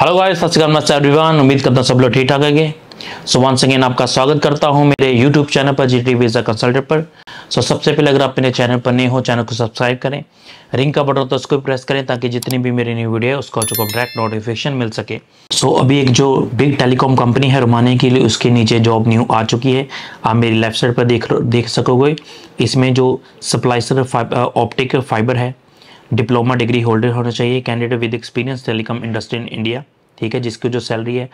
hello guys सत्यकाल मैं विवान उम्मीद करता हूँ सब लोग ठीक ठाक है सो वन अगेन आपका स्वागत करता हूँ मेरे यूट्यूब चैनल पर जी टी वीज़ा कंसल्टेंट पर सो so, सबसे पहले अगर आप मेरे चैनल पर नए हो चैनल को सब्सक्राइब करें रिंग का बटन तो उसको प्रेस करें ताकि जितनी भी मेरी न्यू वीडियो है उसको आपको डायरेक्ट नोटिफिकेशन मिल सके सो so, अभी एक जो बिग टेलीकॉम कंपनी है रुमाने के लिए उसके नीचे जॉब न्यू आ चुकी है आप मेरी साइड पर देख देख सकोगे इसमें जो सप्लाइसर ऑप्टिक फाइबर है डिप्लोमा डिग्री होल्डर होना चाहिए candidate with experience telecom industry in India ठीक है जिसकी जो सैलरी है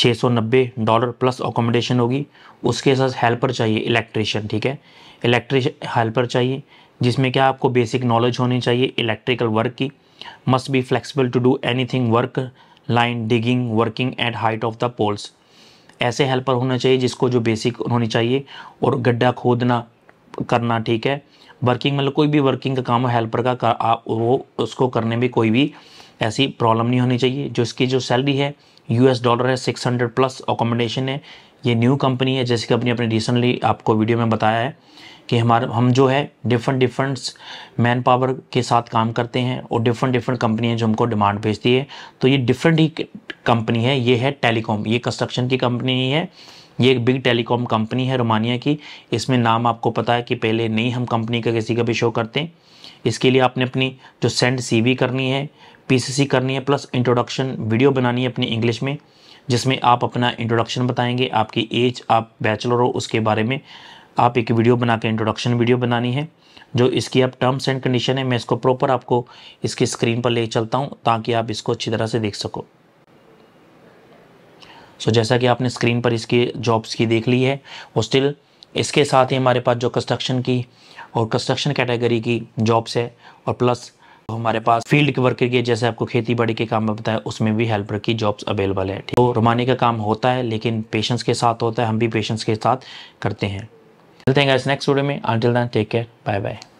690 डॉलर प्लस अकोमोडेशन होगी उसके साथ हेल्पर चाहिए इलेक्ट्रिशियन ठीक है इलेक्ट्रिश हेल्पर चाहिए जिसमें क्या आपको बेसिक नॉलेज होनी चाहिए इलेक्ट्रिकल वर्क की must be flexible to do any work line digging working at height of the poles ऐसे हेल्पर होना चाहिए जिसको जो बेसिक होनी चाहिए और गड्ढा खोदना करना ठीक है वर्किंग मतलब कोई भी वर्किंग का काम हेल्पर का, का आप वो उसको करने में कोई भी ऐसी प्रॉब्लम नहीं होनी चाहिए जो इसकी जो सैलरी है यूएस डॉलर है सिक्स हंड्रेड प्लस अकोमोडेशन है ये न्यू कंपनी है जैसे कि अपनी अपने रिसेंटली आपको वीडियो में बताया है कि हमारे हम जो है डिफरेंट डिफरेंट मैन पावर के साथ काम करते हैं और डिफरेंट डिफरेंट कंपनियाँ जो हमको डिमांड भेजती है तो ये डिफरेंट ही कंपनी है ये है टेलीकॉम ये कंस्ट्रक्शन की कंपनी ही है ये एक बिग टेलीकॉम कंपनी है रोमानिया की इसमें नाम आपको पता है कि पहले नहीं हम कंपनी का किसी का भी शो करते हैं इसके लिए आपने अपनी जो सेंड सी करनी है पी करनी है प्लस इंट्रोडक्शन वीडियो बनानी है अपनी इंग्लिश में जिसमें आप अपना इंट्रोडक्शन बताएंगे आपकी एज आप बैचलर हो उसके बारे में आप एक वीडियो बना के इंट्रोडक्शन वीडियो बनानी है जो इसकी आप टर्म्स एंड कंडीशन है मैं इसको प्रॉपर आपको इसकी स्क्रीन पर ले चलता हूँ ताकि आप इसको अच्छी तरह से देख सको सो so, जैसा कि आपने स्क्रीन पर इसकी जॉब्स की देख ली है वो स्टिल इसके साथ ही हमारे पास जो कंस्ट्रक्शन की और कंस्ट्रक्शन कैटेगरी की जॉब्स है और प्लस हमारे पास फील्ड के वर्कर के जैसे आपको खेती बाड़ी के काम में बताया उसमें भी हेल्पर की जॉब्स अवेलेबल है तो रुमानी का काम होता है लेकिन पेशेंस के साथ होता है हम भी पेशेंस के साथ करते हैं मिलते हैं इस नेक्स्ट वीडियो में until then take care bye bye